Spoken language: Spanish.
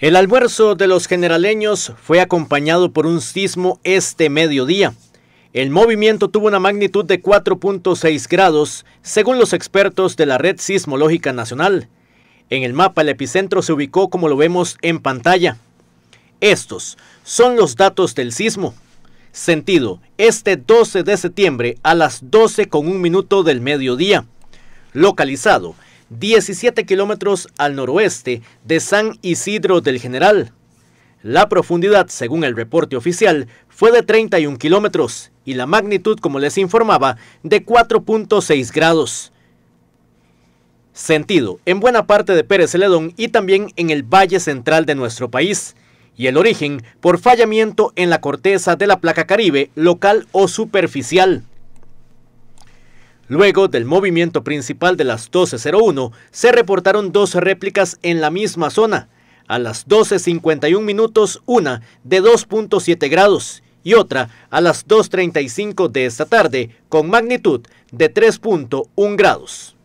El almuerzo de los generaleños fue acompañado por un sismo este mediodía. El movimiento tuvo una magnitud de 4.6 grados, según los expertos de la Red Sismológica Nacional. En el mapa el epicentro se ubicó como lo vemos en pantalla. Estos son los datos del sismo. Sentido, este 12 de septiembre a las 12 con un minuto del mediodía. Localizado, 17 kilómetros al noroeste de San Isidro del General. La profundidad, según el reporte oficial, fue de 31 kilómetros y la magnitud, como les informaba, de 4.6 grados. Sentido en buena parte de Pérez Celedón y también en el valle central de nuestro país, y el origen por fallamiento en la corteza de la placa caribe local o superficial. Luego del movimiento principal de las 12.01, se reportaron dos réplicas en la misma zona, a las 12.51 minutos una de 2.7 grados y otra a las 2.35 de esta tarde con magnitud de 3.1 grados.